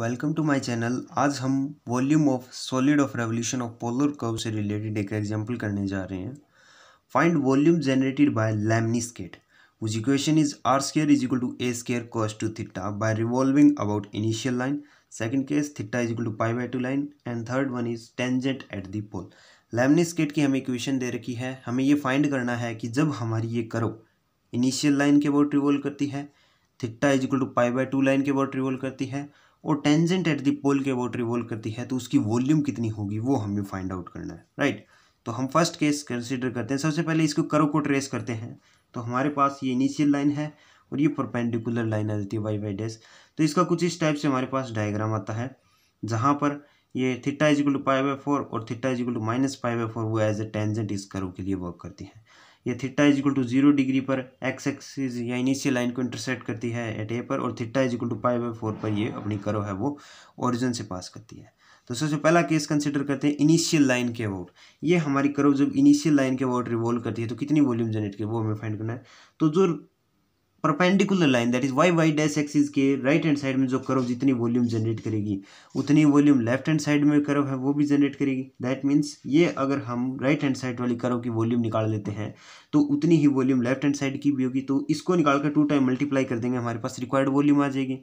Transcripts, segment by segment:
Welcome to my channel आज हम volume of solid of revolution of polar curve से related एक example करने जा रहे हैं find volume generated by lemniscate which equation is r square is equal to a square cos two theta by revolving about initial line second case theta is equal to pi by two line and third one is tangent at the pole lemniscate की हमें equation दे रखी है हमें ये find करना है कि जब हमारी ये करो इनिशियल लाइन के अबाउट रिवॉल्व करती है theta is equal to pi by two line के अबाउट रिवॉल्व करती है और टेंजेंट एट दी पोल के अबाउट रिवॉल्व करती है तो उसकी वॉल्यूम कितनी होगी वो हमें फाइंड आउट करना है राइट तो हम फर्स्ट केस कंसिडर करते हैं सबसे पहले इसको करो को ट्रेस करते हैं तो हमारे पास ये इनिशियल लाइन है और ये परपेंडिकुलर लाइन आ जाती है वाई वाई डैश तो इसका कुछ इस टाइप से हमारे पास डायग्राम आता है जहाँ पर ये theta is equal to pi by four और theta is equal to minus pi by four वो एज ए टेंजेंट इस करो के लिए वर्क करती है ये theta is equal to zero degree पर एक्स एक्सिस या इनिशियल लाइन को इंटरसेक्ट करती है एट ए पर और theta is equal to pi by four पर ये अपनी करो है वो ओरिजिन से पास करती है तो सबसे पहला केस कंसिडर करते हैं इनिशियल लाइन के अबाउट ये हमारी करो जब इनिशियल लाइन के अबाउट रिवॉल्व करती है तो कितनी वॉल्यूम जनरेट की वो हमें फाइंड करना है तो जो perpendicular line that is y y dash axis के राइट हैंड साइड में जो कर्व जितनी वॉल्यूम जनरेट करेगी उतनी वॉल्यूम लेफ्ट हैंड साइड में कर्व है वो भी जनरेट करेगी दैट मीन्स ये अगर हम राइट हैंड साइड वाली कर्व की वॉल्यूम निकाल लेते हैं तो उतनी ही वॉल्यूम लेफ्ट हैंड साइड की भी होगी तो इसको निकाल कर टू टाइम मल्टीप्लाई कर देंगे हमारे पास रिक्वायर्ड वॉल्यूम आ जाएगी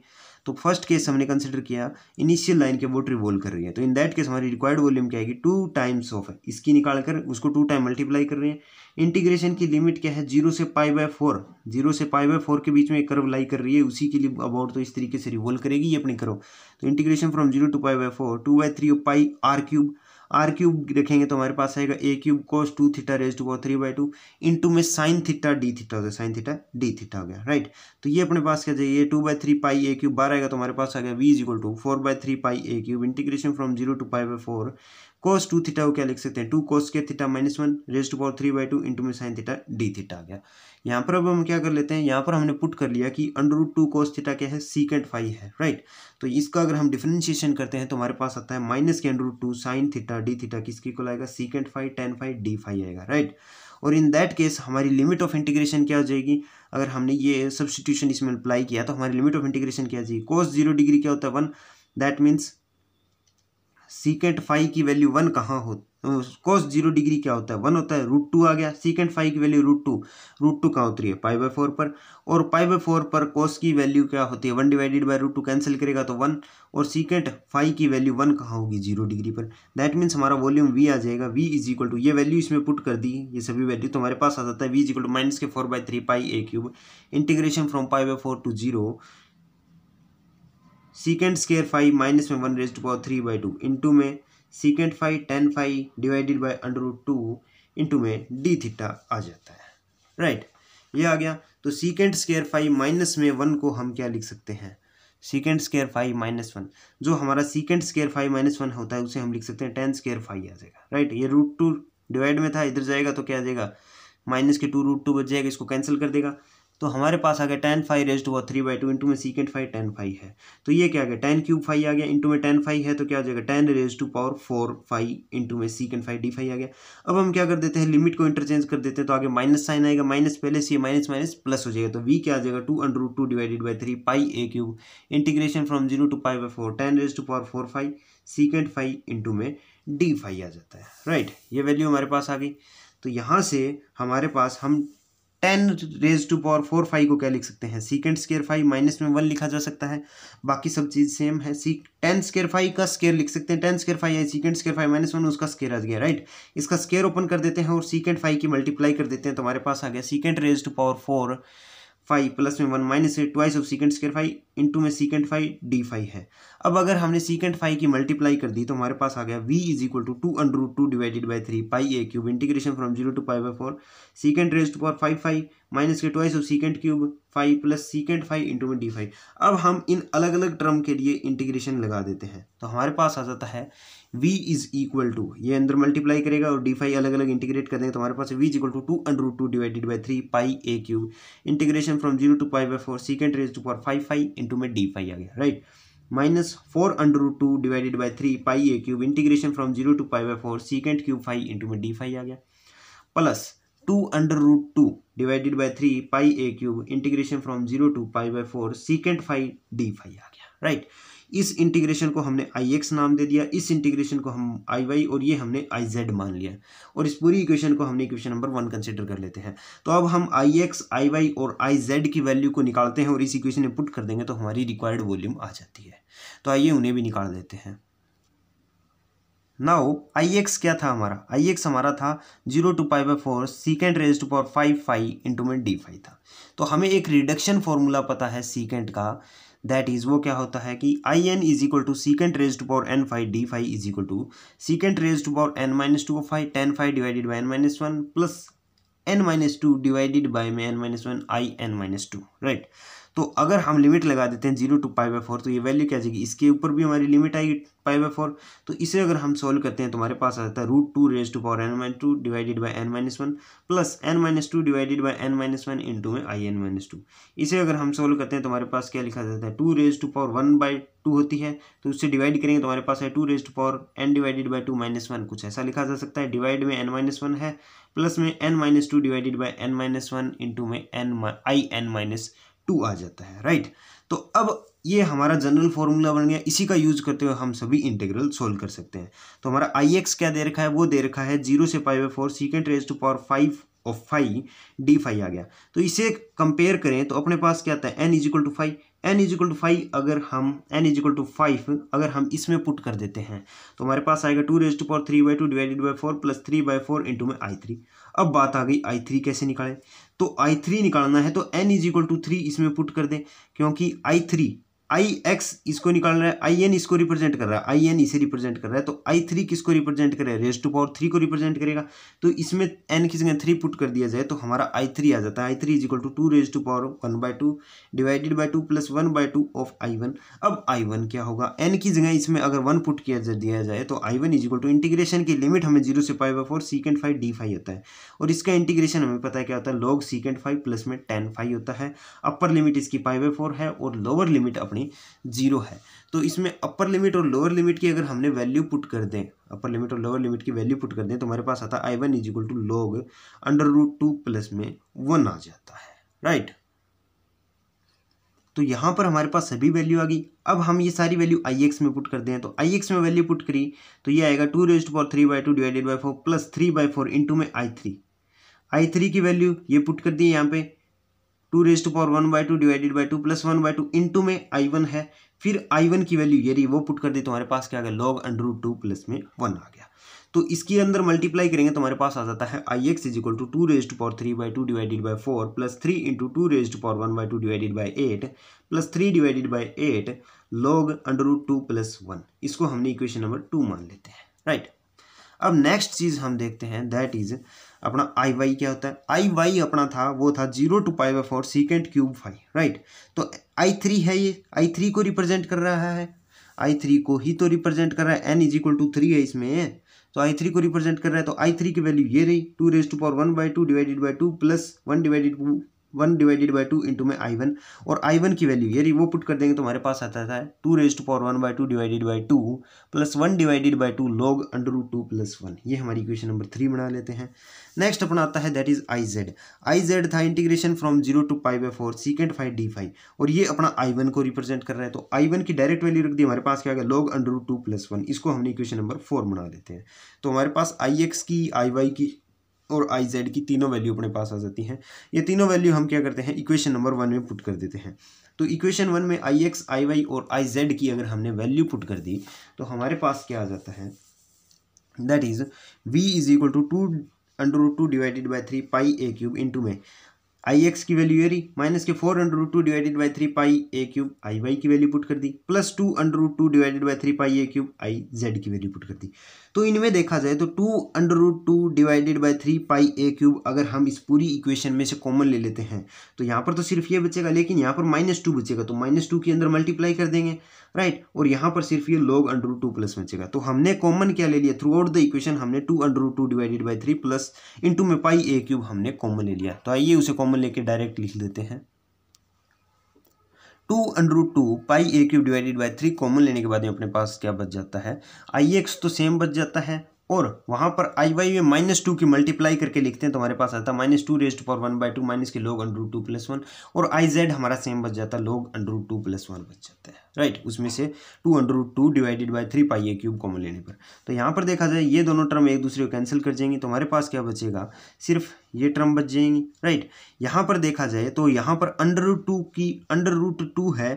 तो फर्स्ट केस हमने कंसिडर किया इनिशियल लाइन के बोट रिवॉल्व कर रही है तो इन दैट केस हमारी रिक्वायर्ड वॉल्यूम क्या है टू टाइम्स ऑफ है इसकी निकाल कर उसको टू टाइम मल्टीप्लाई कर रहे हैं इंटीग्रेशन की लिमिट क्या है जीरो से पाई बाय फोर जीरो से पाई बाय फोर के बीच में एक कर्व लाई कर रही है उसी के लिए अबाउट तो इस तरीके से रिवोल्व करेगी ये अपनी कर्व तो integration from zero to pi by four two by three pi are cube are cube रखेंगे तो हमारे पास आएगा ए cube cos two theta raise to power three by two into में साइन थीटा डी थीटा हो गया sine theta D theta हो गया राइट तो ये अपने पास क्या चाहिए two by three pi A cube बार आएगा तो हमारे पास आ गया V is equal to four by three pi A cube integration from zero to pi by four cos two theta को क्या लिख सकते हैं टू कोस के theta minus one raise power three by two into में sine theta D theta आ गया यहाँ पर अब हम क्या कर लेते हैं यहाँ पर हमने पुट कर लिया कि under root two cos theta क्या है सीकेंट फाइव है राइट तो इसका अगर हम डिफ्रेंशिएशन करते हैं तो हमारे पास आता है माइनस के under root two sine theta D theta किसकी को आएगा secant phi tan phi D five आएगा राइट और इन दैट केस हमारी लिमिट ऑफ इंटीग्रेशन क्या हो जाएगी अगर हमने ये सब्सटीट्यूशन इसमें अप्लाई किया तो हमारी लिमिट ऑफ इंटीग्रेशन क्या हो जाएगी कोस जीरो डिग्री क्या होता है one that means secant phi की वैल्यू वन कहाँ हो कोस जीरो डिग्री क्या होता है वन होता है रूट टू आ गया सीकेंट फाइव की value root two root two कहाँ उतरी है पाई बाय फोर पर और पाई बाई फोर पर कोस की वैल्यू क्या होती है one divided by root two cancel करेगा तो वन और सीकेंट फाइव की वैल्यू वन कहाँ होगी जीरो डिग्री पर दैट मीन्स हमारा वॉल्यूम वी आ जाएगा वी इज इक्वल टू ये वैल्यू इसमें पुट कर दी ये सभी वैल्यू तो हमारे पास आ जाता है V is equal to minus के four by three pi A cube integration from pi by four to zero secant square phi minus में one raise to power three by two into में secant phi tan phi divided by under root two into में D theta आ जाता है right ये आ गया तो सीकेंड स्केयर फाइव माइनस में वन को हम क्या लिख सकते हैं secant square phi minus one जो हमारा secant square phi minus one होता है उसे हम लिख सकते हैं टेन स्केयर फाइव आ जाएगा राइट ये रूट टू डिवाइड में था इधर जाएगा तो क्या आ जाएगा माइनस के टू रूट टू बच जाएगा इसको कैंसिल कर देगा तो हमारे पास आ गया टेन फाइव रेस्ट हुआ थ्री बाई टू इंटू में सीकेंट फाइव टेन फाइव है तो ये क्या आ गया टेन क्यूब फाइव आ गया इंटू में टेन फाइव है तो क्या हो जाएगा tan raise to power four five into में सीकेंट फाइव डी फाइव आ गया अब हम क्या कर देते हैं लिमिट को इंटरचेंज कर देते हैं तो आगे माइनस साइन आएगा माइनस पहले से माइनस माइनस प्लस हो जाएगा तो वी क्या आ जाएगा two under two divided by three pi A cube integration from zero to pi by four tan raise to power four phi secant phi into में डी फाइव आ जाता है राइट ये वैल्यू हमारे पास आ गई तो यहाँ से हमारे पास हम tan raise to power four phi को क्या लिख सकते हैं सीकेंड स्केयर फाइव माइनस में वन लिखा जा सकता है बाकी सब चीज़ सेम है सी टेन स्केयर फाइव का स्केयर लिख सकते हैं टेन स्केयर फाइव या secant square phi minus one उसका स्केयर आ गया राइट इसका स्केयर ओपन कर देते हैं और सीकेंड फाइव की मल्टीप्लाई कर देते हैं तो हमारे पास आ गया secant raise to power four phi plus में वन माइनस है twice of secant square phi into में सीकेंड फाइव डी फाइव है अब अगर हमने सीकेंड फाइव की मल्टीप्लाई कर दी तो हमारे पास आ गया V is equal to two under two divided by three pi A cube integration from zero to pi by four secant raise to power five phi minus के twice of secant cube phi plus secant phi into में D phi अब हम इन अलग अलग term के लिए integration लगा देते हैं तो हमारे पास आ जाता है v इज इक्वल टू ये अंदर मल्टीप्लाई करेगा और डी फाई अलग अलग इंटीग्रेट कर देंगे तो हमारे पास v is equal to two under two divided by three pi A cube integration from zero to pi by four secant raise to for five phi into में डी फाई आ गया right minus four under root two divided by three pi A cube integration from zero to pi by four secant cube five into में d phi आ गया plus two under root two divided by three pi A cube integration from zero to pi by four secant phi D five आ गया right right? इस integration को हमने आई x नाम दे दिया इस इंटीग्रेशन को हम आई वाई और ये हमने आई जेड मान लिया और इस पूरी इक्वेशन को हमने इक्वेशन नंबर वन कंसिडर कर लेते हैं तो अब हम आई एक्स आई वाई और आई जेड की वैल्यू को निकालते हैं और इस इक्वेशन में पुट कर देंगे तो हमारी रिक्वायर्ड वॉल्यूम आ जाती है तो आइए उन्हें भी निकाल देते हैं नाउ आई एक्स क्या था हमारा आई एक्स हमारा था zero to pi by four secant raise to power five phi into में डी फाइव था तो हमें एक रिडक्शन फॉर्मूला पता है सीकेंड का दैट इज़ वो क्या होता है कि I n is equal to secant raise to power n phi D phi is equal to secant raise to power n minus two phi tan phi divided by n minus one plus n minus two divided by में n minus one I n minus two right तो अगर हम limit लगा देते हैं zero to pi by four तो ये value क्या जाएगी इसके ऊपर भी हमारी लिमिट आएगी पाई बाई फोर तो इसे अगर हम सोल्व करते हैं तो हमारे पास आ जाता है root two raise to power n minus two divided by n minus one plus n minus two divided by n minus one into में आई एन माइनस टू इसे अगर हम सोल्व करते हैं तो हमारे पास क्या लिखा जाता है two raise to power one by two होती है तो उससे डिवाइड करेंगे तो हमारे पास है two raise to power n divided by two minus one कुछ ऐसा लिखा जा सकता है डिवाइड में एन माइनस वन है प्लस में n minus two divided by n minus one into में n I n minus two आ जाता है राइट तो अब ये हमारा जनरल फॉर्मूला बन गया इसी का यूज करते हुए हम सभी इंटीग्रल सोल्व कर सकते हैं तो हमारा आई एक्स क्या दे रखा है वो दे रखा है जीरो से pi by four secant raise to power five of phi D five आ गया तो इसे कंपेयर करें तो अपने पास क्या आता है n is equal to five n is equal to five अगर हम n is equal to five अगर हम इसमें पुट कर देते हैं तो हमारे पास आएगा two raise to power three by two divided by four plus three by four into में आई थ्री अब बात आ गई आई थ्री कैसे निकालें तो आई थ्री निकालना है तो n is equal to three इसमें पुट कर दें क्योंकि आई थ्री आई एक्स इसको निकाल रहा है आई एन इसको रिप्रेजेंट कर रहा है आई एन इसे रिप्रेजेंट कर रहा है तो आई थ्री किसको रिप्रेजेंट है रेस टू पावर थ्री को रिप्रेजेंट करेगा तो इसमें एन की जगह थ्री पुट कर दिया जाए तो हमारा आई थ्री आ जाता है I three is equal to two raise to power one by two divided by two plus one by two of I one अब आई वन क्या होगा एन की जगह इसमें अगर वन पुट किया दिया जाए तो I one is equal to integration की लिमिट हमें जीरो से five by four secant phi D phi होता है और इसका इंटीग्रेशन हमें पता है क्या होता है लॉग सीकेंड फाइव प्लस में टेन फाइव होता है अपर लिमिट इसकी फाइव बाई फोर है और लोअर लिमिट अपनी अपनी जीरो है तो इसमें अपर लिमिट और लोअर लिमिट की अगर हमने वैल्यू पुट कर दें अपर लिमिट और लोअर लिमिट की वैल्यू पुट कर दें तो हमारे पास आता है I is equal to log under root two plus में वन आ जाता है राइट तो यहाँ पर हमारे पास सभी वैल्यू आ गई अब हम ये सारी वैल्यू आई एक्स में पुट कर दें तो आई एक्स में वैल्यू पुट करी तो ये आएगा two raised for three by two divided by four plus three by four into में आई थ्री आई थ्री की वैल्यू ये पुट कर दी यहाँ पे two raise to power one by two divided by two plus one by two two में I one है फिर आई वन की वैल्यू ये रही वो पुट कर दी तुम्हारे पास क्या आ गया लॉग अंडर टू प्लस में वन आ गया तो इसके अंदर मल्टीप्लाई करेंगे तुम्हारे पास आ जाता है I x is equal to two raise to power three by two divided by four plus three into two raise to power one by two divided by eight plus three divided by eight log under two plus one इसको हमने equation number two मान लेते हैं right right. अब next चीज़ हम देखते हैं दैट इज अपना आई वाई क्या होता है आई वाई अपना था वो था zero to pi by four secant cube phi right तो आई थ्री है ये आई थ्री को रिप्रेजेंट कर रहा है आई थ्री को ही तो रिप्रेजेंट कर रहा है n is equal to three है इसमें तो आई थ्री को रिप्रेजेंट कर रहा है तो आई थ्री की वैल्यू ये रही two raise to power one by two divided by two plus one divided one divided by two into में आई वन और आई वन की वैल्यू यदि वो पुट कर देंगे तो हमारे पास आता था two raise to power one by two divided by two plus one divided by two log under root two plus one ये हमारी इक्वेशन नंबर थ्री बना लेते हैं नेक्स्ट अपना आता है that is I z I z था integration from zero to pi by four secant phi D phi और ये अपना आई वन को रिप्रेजेंट कर रहा है तो आई वन की डायरेक्ट वैल्यू रख दी हमारे पास क्या गया log under root two plus one इसको हमने इक्वेशन नंबर फोर बना लेते हैं तो हमारे पास आई एक्स की आई वाई की और आई जेड की तीनों वैल्यू अपने पास आ जाती हैं ये तीनों वैल्यू हम क्या करते हैं इक्वेशन नंबर वन में पुट कर देते हैं तो इक्वेशन वन में आई एक्स आई वाई और आई जेड की अगर हमने वैल्यू पुट कर दी तो हमारे पास क्या आ जाता है that is V is equal to two under root two divided by three pi A cube into में आई एक्स की वैल्यू ये रही माइनस के four under root two divided by three pi A cube I y की value put कर दी plus two under root two divided by three pi A cube I z की value put कर दी तो इनमें देखा जाए तो to under root two divided by three pi A cube अगर हम इस पूरी इक्वेशन में से कॉमन ले लेते हैं तो यहाँ पर तो सिर्फ ये बचेगा लेकिन यहाँ पर माइनस टू बचेगा तो माइनस टू के अंदर मल्टीप्लाई कर देंगे राइट और यहाँ पर सिर्फ ये लोग अंडर रूट टू प्लस बचेगा तो हमने कॉमन क्या ले लिया थ्रू आउट द इक्वेशन हमने two under root two divided by three plus two में पाई ए क्यूब हमने कॉमन ले लिया तो आइए उसे कॉमन लेके डायरेक्ट लिख देते हैं two under root two pi A cube divided by three common लेने के बाद में अपने पास क्या बच जाता है आई एक्स तो सेम बच जाता है और वहाँ पर आई वाई में माइनस टू की मल्टीप्लाई करके लिखते हैं तो हमारे पास आता है minus two raised power one by two minus के log under two plus one और आई जेड हमारा सेम बच जाता है लोग अंडर टू प्लस वन बच जाता है राइट उसमें से two root two divided by three pi A cube common लेने पर तो यहाँ पर देखा जाए ये दोनों टर्म एक दूसरे को कैंसिल कर जाएंगे तो हमारे पास क्या बचेगा सिर्फ ये टर्म बच जाएंगी राइट यहाँ पर देखा जाए तो यहाँ पर अंडर टू की अंडर रूट टू है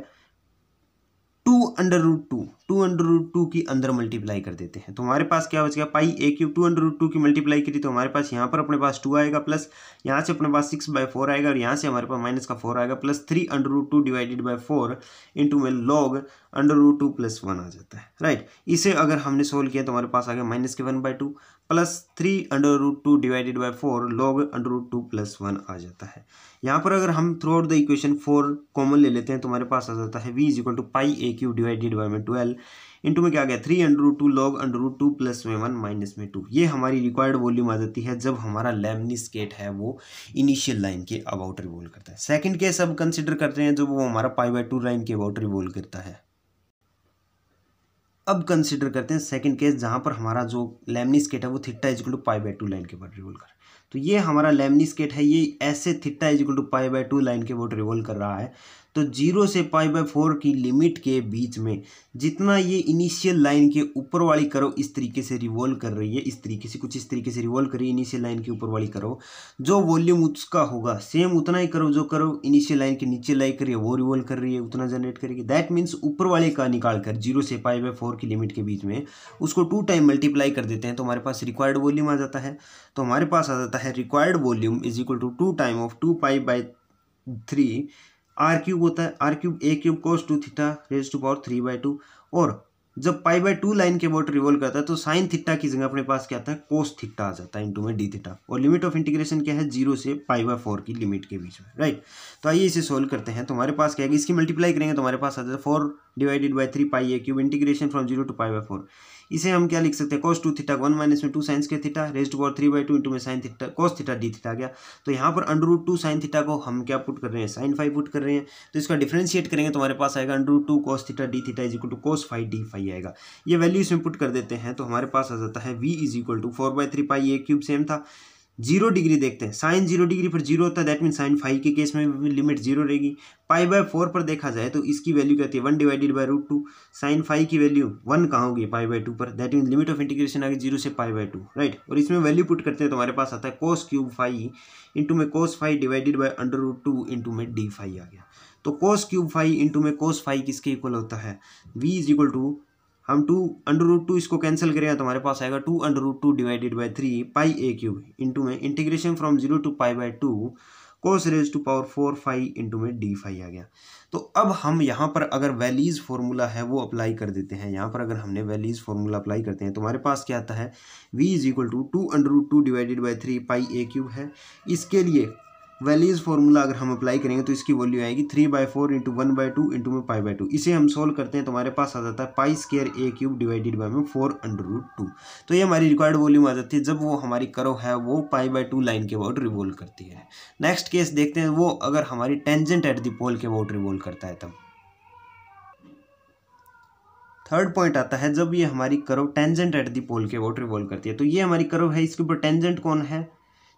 two under root two two under root two की अंदर मल्टीप्लाई कर देते हैं तो हमारे पास क्या बच गया पाई ए cube two under root two की मल्टीप्लाई करी तो हमारे पास यहाँ पर अपने पास टू आएगा प्लस यहाँ से अपने पास सिक्स बाय फोर आएगा और यहाँ से हमारे पास माइनस का फोर आएगा plus three under root two divided by four into में log under root two plus one आ जाता है राइट इसे अगर हमने सोल्व किया तो हमारे पास आ गया माइनस के one by two plus three under root two divided by four log under root two plus one आ जाता है यहाँ पर अगर हम throughout the equation four common ले लेते हैं तो हमारे पास आ जाता है V is equal to pi A cube divided by में ट्वेल्व इंटू में क्या गया three under root two log under root two plus में वन माइनस में टू ये हमारी रिक्वायर्ड वॉल्यूम आ जाती है जब हमारा लेमनिस गेट है वो इनिशियल लाइन के अबाउट रिवोल्व करता है सेकेंड केस अब कंसिडर करते हैं जब वो हमारा पाई बाई टू लाइन के अबाउट रिवोल्व करता है अब कंसिडर करते हैं सेकंड केस जहाँ पर हमारा जो लेमनी स्केट है वो theta is equal to pi by two line के बाद रिवोल कर तो ये हमारा लेमनी स्केट है ये ऐसे theta is equal to pi by two line के बोट रिवोल्व कर रहा है तो जीरो से पाई बाई फोर की लिमिट के बीच में जितना ये इनिशियल लाइन के ऊपर वाली करो इस तरीके से रिवॉल्व कर रही है इस तरीके से कुछ इस तरीके से रिवॉल्व करिए इनिशियल लाइन के ऊपर वाली करो जो वॉल्यूम उसका होगा सेम उतना ही करो जो करो इनिशियल लाइन के नीचे लाई करिए वो रिवॉल्व कर रही है उतना जनरेट करेगी दैट मीन्स ऊपर वाले का निकाल कर जीरो से पाई बाई फोर की लिमिट के बीच में उसको टू टाइम मल्टीप्लाई कर देते हैं तो हमारे पास रिक्वायर्ड वॉल्यूम आ जाता है तो हमारे पास आ जाता है required volume is equal to two time of two pi by three R cube होता है R cube A cube cos two theta raise to power three by two और जब पाई बाई टू लाइन के about revolve करता है तो sine theta की जगह अपने पास क्या आता है कोस थीटा आ जाता है इंटू में डी थीटा और लिमिट ऑफ इंटीग्रेशन क्या है जीरो से पाई बाय फोर की लिमिट के बीच में राइट तो आइए इसे सोल्व करते हैं तो हमारे पास क्या है इसकी मल्टीप्लाई करेंगे तो हमारे पास आ जाता है four divided by three pi A cube integration from zero to pi by four इसे हम क्या लिख सकते हैं cos two theta one minus में टू साइंस के theta raised power three by two into में sine theta cos theta D theta गया तो यहाँ पर under root two sine theta को हम क्या पुट कर रहे हैं साइन फाइव पुट कर रहे हैं तो इसका डिफ्रेंशिएट करेंगे तो हमारे पास आएगा under root two cos theta D theta is equal to cos five D five आएगा ये वैल्यू इसमें पुट कर देते हैं तो हमारे पास आ जाता है V is equal to four by three pi A cube same था जीरो डिग्री देखते हैं साइन जीरो डिग्री पर जीरो होता है दैट मीन साइन फाइव के केस में भी लिमिट जीरो रहेगी पाई बाय फोर पर देखा जाए तो इसकी वैल्यू क्या होती है one divided by root two sine five की वैल्यू वन कहाँ होगी पाई बाय टू पर that mean limit of integration आगे जीरो से पाई बाय टू राइट और इसमें वैल्यू पुट करते हैं तो हमारे पास आता है कोस क्यूब फाइव इंटू में cos five divided by under root two into में डी फाइव आ गया तो कोस क्यूब फाइव इंटू में कोस फाइव किसके इक्वल होता है वी इज इक्वल टू हम टू अंडर रूट टू इसको कैंसिल करेंगे तो हमारे पास आएगा two under root two divided by three pi A cube into में integration from zero to pi by two cos raise to power four five into में D five आ गया तो अब हम यहाँ पर अगर वैलीज फार्मूला है वो अप्लाई कर देते हैं यहाँ पर अगर हमने वैलीज फार्मूला अप्लाई करते हैं तो हमारे पास क्या आता है V is equal to two under root two divided by three pi A cube है इसके लिए वैलीज फार्मूला अगर हम अप्लाई करेंगे तो इसकी वैल्यू आएगी three by four into one by two into में पाई बाई टू इसे हम सोल्व करते हैं तो हमारे पास आ जाता है pi square A cube divided by में फोर अंडर रूट टू तो ये हमारी रिक्वायर्ड वॉल्यूम आ जाती है जब वो हमारी करो है वो पाई बाई टू लाइन के अबाउट रिवोल्व करती है नेक्स्ट केस देखते हैं वो अगर हमारी टेंजेंट एट दी पोल के अबाउट रिवोल्व करता है तब थर्ड पॉइंट आता है जब ये हमारी करो टेंजेंट एट दी पोल के अबाउट रिवोल्व करती है तो ये हमारी करो है इसके ऊपर टेंजेंट कौन है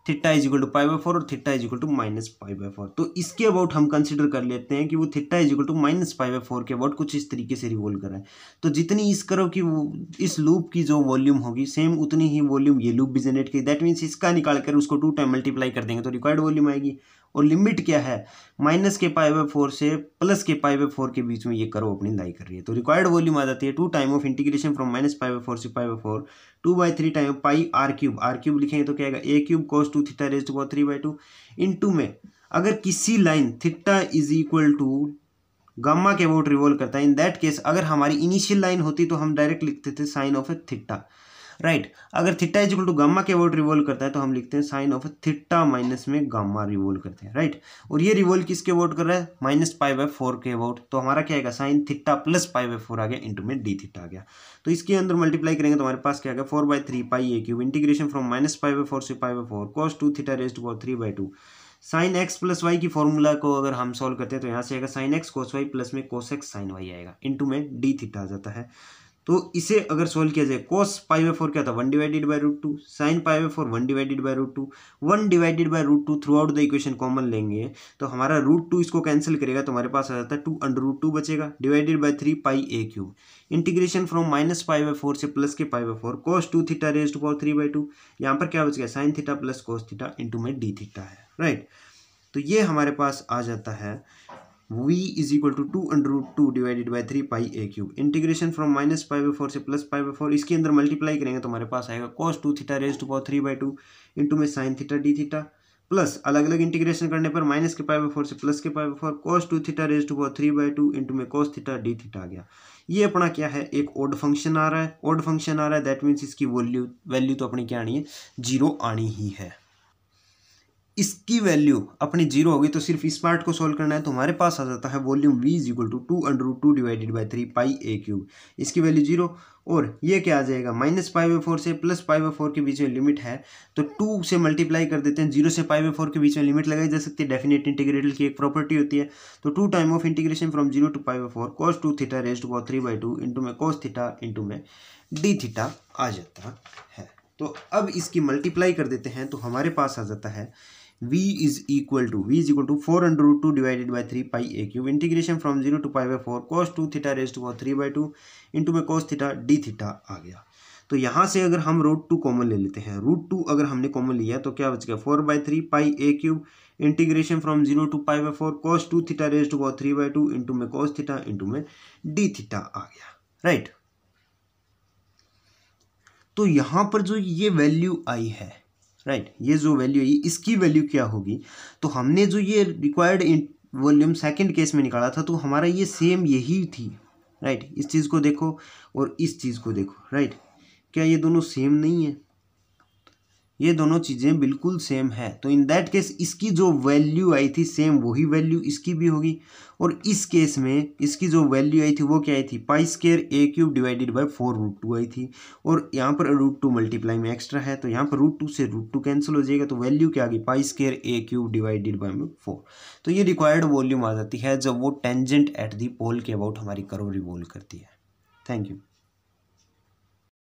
theta is equal to pi by four और theta is equal to minus pi by four तो इसके अबाउट हम कंसिडर कर लेते हैं कि वो theta is equal to minus pi by four के अबाउट कुछ इस तरीके से रिवॉल्व कर रहा है तो जितनी इस करो कि वो इस लूप की जो वॉल्यूम होगी सेम उतनी ही वॉल्यूम ये लूप भी जनरेट की दैट मीन्स इसका निकाल कर उसको टू टाइम मल्टीप्लाई कर देंगे तो रिक्वायर्ड वॉल्यूम आएगी और लिमिट क्या है माइनस के पाई बाय फोर से प्लस के पाई बाई फोर के बीच में ये करो अपनी लाई कर रही है तो रिक्वायर्ड वॉल्यूम आ जाती है two time of integration from minus pi by four से pi by four two by three time pi are cube are cube लिखेंगे तो क्या आएगा ए cube cos two theta raise to three by two into में अगर किसी line theta is equal to gamma के about revolve करता है इन दैट केस अगर हमारी इनिशियल लाइन होती तो हम डायरेक्ट लिखते थे sine of A theta right अगर थिट्टा इज टू गामा के अबाउट रिवोल्व करता है तो हम लिखते हैं साइन ऑफ थिट्टा माइनस में गामा रिवोल्व करते हैं राइट और ये रिवोल्व किसके अबाउट कर रहा है माइनस पाई बाय फोर के अबाउट तो हमारा क्या आएगा sine theta plus pi by four आ गया इंटू में डी थिट्टा आ गया तो इसके अंदर मल्टीप्लाई करेंगे तो हमारे पास क्या आएगा four by three pi A cube integration from minus pi by four से pi by four cos two theta raised four three by two sine X plus Y की फॉर्मूला को अगर हम सॉल्व करते हैं तो यहाँ से आएगा sine X cos Y plus में कोस एक्स साइन वाई आएगा इंटू में डी थीटा आ जाता है तो इसे अगर सोल्व किया जाए कॉस पाई बाई फोर क्या था one divided by root two sine pi by four one divided by root two one divided by root two throughout the equation common लेंगे तो हमारा रूट टू इसको cancel करेगा तो हमारे पास आ जाता है टू अंडर रूट टू बचेगा divided by three pi A cube integration from minus pi by four से प्लस के pi by four cos two theta raise to power three by two यहाँ पर क्या बच गया sine theta plus cos theta into में D theta है right right? तो ये हमारे पास आ जाता है V is equal to two under root two divided by three pi A cube integration from minus five by four से प्लस फाइव बाई फोर इसके अंदर मल्टीप्लाई करेंगे तो हमारे पास आएगा cos two theta raise to power three by two into में sine theta D theta plus अलग अलग इंटीग्रेशन करने पर माइनस के पाई बाई फोर से प्लस के pi by four cos two theta raise to power three by two into में cos theta D theta आ गया ये अपना क्या है एक ओड फंक्शन आ रहा है ओड फंक्शन आ रहा है दैट मीन्स इसकी वैल्यू वैल्यू तो अपनी क्या आनी है जीरो आनी ही है इसकी वैल्यू अपनी जीरो होगी तो सिर्फ इस पार्ट को सॉल्व करना है तो हमारे पास आ जाता है volume V is equal to two under two divided by three pi A cube इसकी वैल्यू जीरो और ये क्या आ जाएगा माइनस पाई बाई फोर से प्लस पाई बाई फोर के बीच में लिमिट है तो टू से मल्टीप्लाई कर देते हैं जीरो से पाई बाई फोर के बीच में लिमिट लगाई जा सकती है डेफिनेट इंटीग्रेटल की एक प्रॉपर्टी होती है तो two time of integration from zero to pi by four cos two theta raise to three by two into में कॉस थीटा इंटू में डी थीटा आ जाता है तो अब इसकी मल्टीप्लाई कर देते हैं तो हमारे पास आ जाता है v is equal to v is equal to 4 under root 2 divided by 3 pi a cube integration from 0 to pi by 4 cos 2 theta raised to power 3 by 2 into my cos theta d theta आ गया तो यहाँ से अगर हम root two common ले लेते हैं root 2 अगर हमने कॉमन लिया तो क्या बच गया four by three pi A cube integration from zero to pi by 4 cos 2 theta raised to power 3 by 2 into my cos theta into my d theta आ गया right? तो यहाँ पर जो ये वैल्यू आई है राइट right, ये जो वैल्यू है इसकी वैल्यू क्या होगी तो हमने जो ये रिक्वायर्ड वॉल्यूम सेकंड केस में निकाला था तो हमारा ये सेम यही थी राइट right, इस चीज़ को देखो और इस चीज़ को देखो राइट right, क्या ये दोनों सेम नहीं है ये दोनों चीज़ें बिल्कुल सेम है तो इन दैट केस इसकी जो वैल्यू आई थी सेम वही वैल्यू इसकी भी होगी और इस केस में इसकी जो वैल्यू आई थी वो क्या आई थी pi square A cube divided by four root two आई थी और यहाँ पर रूट टू मल्टीप्लाई में एक्स्ट्रा है तो यहाँ पर रूट टू से रूट टू कैंसिल हो जाएगा तो वैल्यू क्या आ गई pi square A cube divided by four तो ये रिक्वायर्ड वॉल्यूम आ जाती है जब वो टेंजेंट एट दी पोल के अबाउट हमारी करो रिवोल्व करती है थैंक यू